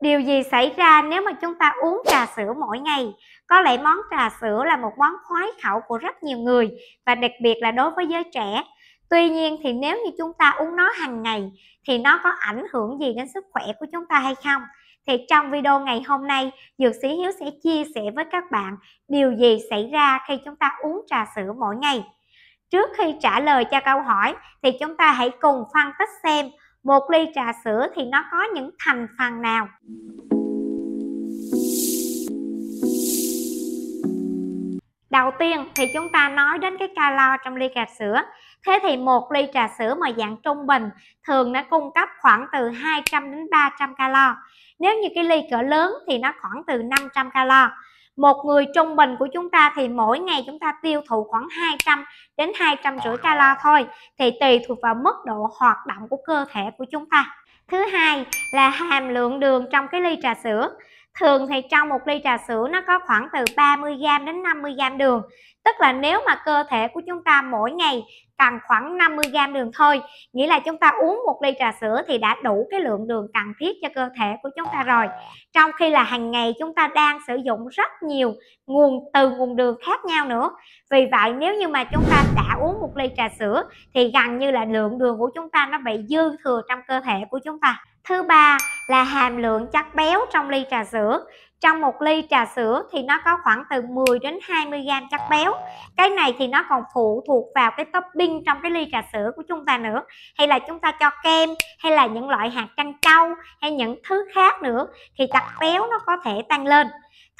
Điều gì xảy ra nếu mà chúng ta uống trà sữa mỗi ngày? Có lẽ món trà sữa là một món khoái khẩu của rất nhiều người và đặc biệt là đối với giới trẻ. Tuy nhiên thì nếu như chúng ta uống nó hàng ngày thì nó có ảnh hưởng gì đến sức khỏe của chúng ta hay không? Thì trong video ngày hôm nay, Dược sĩ Hiếu sẽ chia sẻ với các bạn điều gì xảy ra khi chúng ta uống trà sữa mỗi ngày. Trước khi trả lời cho câu hỏi thì chúng ta hãy cùng phân tích xem một ly trà sữa thì nó có những thành phần nào đầu tiên thì chúng ta nói đến cái calo trong ly trà sữa thế thì một ly trà sữa mà dạng trung bình thường nó cung cấp khoảng từ 200 đến 300 calo nếu như cái ly cỡ lớn thì nó khoảng từ 500 calo một người trung bình của chúng ta thì mỗi ngày chúng ta tiêu thụ khoảng 200 đến 250 calo thôi thì tùy thuộc vào mức độ hoạt động của cơ thể của chúng ta thứ hai là hàm lượng đường trong cái ly trà sữa Thường thì trong một ly trà sữa nó có khoảng từ 30g đến 50g đường. Tức là nếu mà cơ thể của chúng ta mỗi ngày cần khoảng 50g đường thôi, nghĩa là chúng ta uống một ly trà sữa thì đã đủ cái lượng đường cần thiết cho cơ thể của chúng ta rồi. Trong khi là hàng ngày chúng ta đang sử dụng rất nhiều nguồn từ nguồn đường khác nhau nữa. Vì vậy nếu như mà chúng ta đã uống một ly trà sữa thì gần như là lượng đường của chúng ta nó bị dư thừa trong cơ thể của chúng ta. Thứ ba là hàm lượng chất béo trong ly trà sữa. Trong một ly trà sữa thì nó có khoảng từ 10 đến 20 gram chất béo. Cái này thì nó còn phụ thuộc vào cái topping trong cái ly trà sữa của chúng ta nữa. Hay là chúng ta cho kem, hay là những loại hạt trân châu, hay những thứ khác nữa thì chất béo nó có thể tăng lên.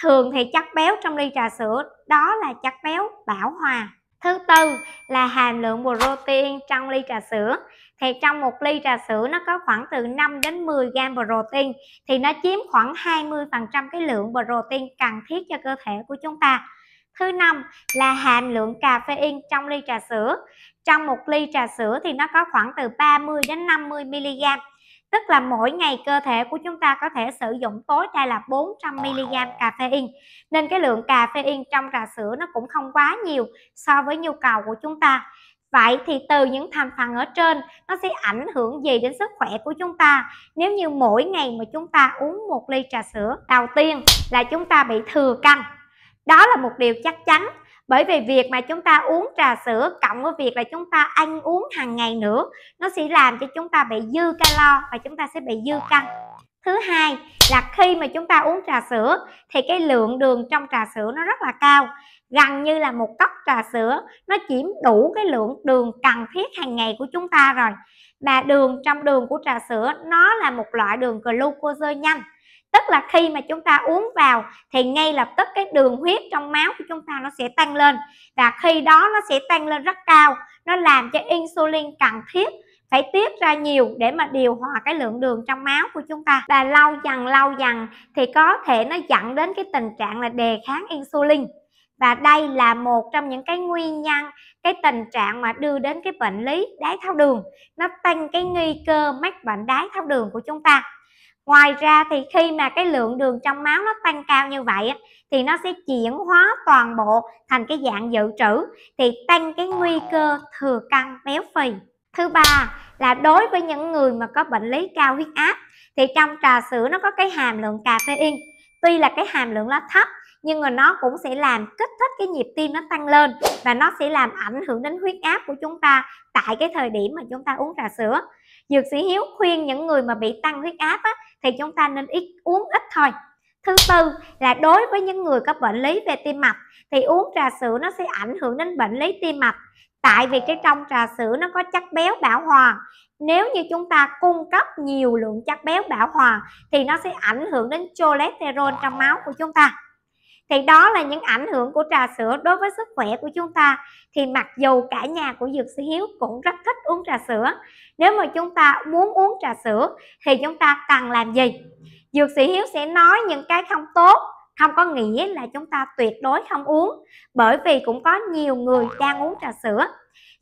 Thường thì chất béo trong ly trà sữa đó là chất béo bão hòa Thứ tư là hàm lượng protein trong ly trà sữa. Thì trong một ly trà sữa nó có khoảng từ 5 đến 10 gram protein thì nó chiếm khoảng 20% cái lượng protein cần thiết cho cơ thể của chúng ta. Thứ năm là hàm lượng caffeine trong ly trà sữa. Trong một ly trà sữa thì nó có khoảng từ 30 đến 50 mg tức là mỗi ngày cơ thể của chúng ta có thể sử dụng tối đa là 400mg caffeine nên cái lượng caffeine trong trà sữa nó cũng không quá nhiều so với nhu cầu của chúng ta Vậy thì từ những thành phần ở trên nó sẽ ảnh hưởng gì đến sức khỏe của chúng ta nếu như mỗi ngày mà chúng ta uống một ly trà sữa? Đầu tiên là chúng ta bị thừa cân Đó là một điều chắc chắn bởi vì việc mà chúng ta uống trà sữa cộng với việc là chúng ta ăn uống hàng ngày nữa nó sẽ làm cho chúng ta bị dư calo và chúng ta sẽ bị dư cân thứ hai là khi mà chúng ta uống trà sữa thì cái lượng đường trong trà sữa nó rất là cao gần như là một cốc trà sữa nó chiếm đủ cái lượng đường cần thiết hàng ngày của chúng ta rồi mà đường trong đường của trà sữa nó là một loại đường glucose nhanh tức là khi mà chúng ta uống vào thì ngay lập tức cái đường huyết trong máu của chúng ta nó sẽ tăng lên và khi đó nó sẽ tăng lên rất cao nó làm cho insulin cần thiết phải tiết ra nhiều để mà điều hòa cái lượng đường trong máu của chúng ta và lâu dần lâu dần thì có thể nó dẫn đến cái tình trạng là đề kháng insulin và đây là một trong những cái nguyên nhân cái tình trạng mà đưa đến cái bệnh lý đái tháo đường nó tăng cái nguy cơ mắc bệnh đái tháo đường của chúng ta ngoài ra thì khi mà cái lượng đường trong máu nó tăng cao như vậy thì nó sẽ chuyển hóa toàn bộ thành cái dạng dự trữ thì tăng cái nguy cơ thừa cân béo phì thứ ba là đối với những người mà có bệnh lý cao huyết áp thì trong trà sữa nó có cái hàm lượng caffeine tuy là cái hàm lượng nó thấp nhưng mà nó cũng sẽ làm kích thích cái nhịp tim nó tăng lên và nó sẽ làm ảnh hưởng đến huyết áp của chúng ta tại cái thời điểm mà chúng ta uống trà sữa dược sĩ hiếu khuyên những người mà bị tăng huyết áp á, thì chúng ta nên ít uống ít thôi thứ tư là đối với những người có bệnh lý về tim mạch thì uống trà sữa nó sẽ ảnh hưởng đến bệnh lý tim mạch tại vì cái trong trà sữa nó có chất béo bão hòa nếu như chúng ta cung cấp nhiều lượng chất béo bão hòa thì nó sẽ ảnh hưởng đến cholesterol trong máu của chúng ta thì đó là những ảnh hưởng của trà sữa đối với sức khỏe của chúng ta thì mặc dù cả nhà của dược sĩ hiếu cũng rất thích uống trà sữa nếu mà chúng ta muốn uống trà sữa thì chúng ta cần làm gì dược sĩ hiếu sẽ nói những cái không tốt không có nghĩa là chúng ta tuyệt đối không uống bởi vì cũng có nhiều người đang uống trà sữa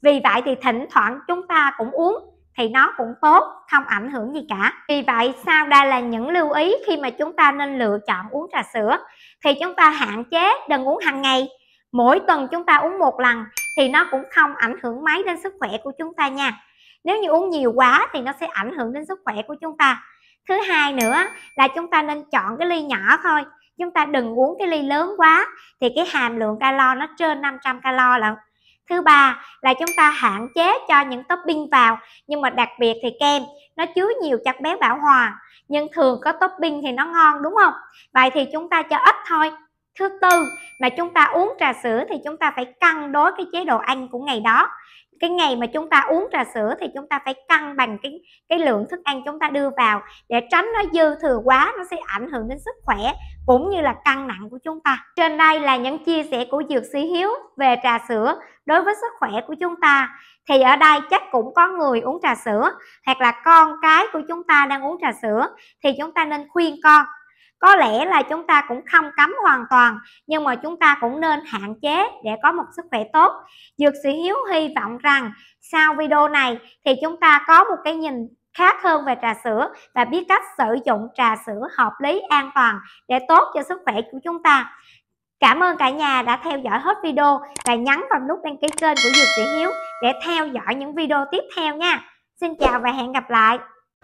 vì vậy thì thỉnh thoảng chúng ta cũng uống thì nó cũng tốt không ảnh hưởng gì cả vì vậy sau đây là những lưu ý khi mà chúng ta nên lựa chọn uống trà sữa thì chúng ta hạn chế đừng uống hàng ngày mỗi tuần chúng ta uống một lần thì nó cũng không ảnh hưởng mấy đến sức khỏe của chúng ta nha nếu như uống nhiều quá thì nó sẽ ảnh hưởng đến sức khỏe của chúng ta thứ hai nữa là chúng ta nên chọn cái ly nhỏ thôi chúng ta đừng uống cái ly lớn quá thì cái hàm lượng calo nó trên 500 calo là Thứ ba là chúng ta hạn chế cho những topping vào nhưng mà đặc biệt thì kem nó chứa nhiều chất béo bão hòa nhưng thường có topping thì nó ngon đúng không? Vậy thì chúng ta cho ít thôi. Thứ tư mà chúng ta uống trà sữa thì chúng ta phải cân đối cái chế độ ăn của ngày đó cái ngày mà chúng ta uống trà sữa thì chúng ta phải cân bằng cái cái lượng thức ăn chúng ta đưa vào để tránh nó dư thừa quá nó sẽ ảnh hưởng đến sức khỏe cũng như là cân nặng của chúng ta trên đây là những chia sẻ của dược sĩ hiếu về trà sữa đối với sức khỏe của chúng ta thì ở đây chắc cũng có người uống trà sữa hoặc là con cái của chúng ta đang uống trà sữa thì chúng ta nên khuyên con có lẽ là chúng ta cũng không cấm hoàn toàn nhưng mà chúng ta cũng nên hạn chế để có một sức khỏe tốt dược sĩ hiếu hy vọng rằng sau video này thì chúng ta có một cái nhìn khác hơn về trà sữa và biết cách sử dụng trà sữa hợp lý an toàn để tốt cho sức khỏe của chúng ta Cảm ơn cả nhà đã theo dõi hết video và nhấn vào nút đăng ký kênh của Dược Sĩ Hiếu để theo dõi những video tiếp theo nha. Xin chào và hẹn gặp lại.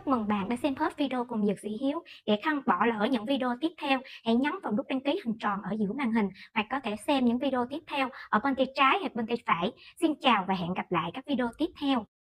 Chúc mừng bạn đã xem hết video cùng Dược Sĩ Hiếu. Để không bỏ lỡ những video tiếp theo, hãy nhấn vào nút đăng ký hình tròn ở giữa màn hình hoặc có thể xem những video tiếp theo ở bên tay trái hoặc bên tay phải. Xin chào và hẹn gặp lại các video tiếp theo.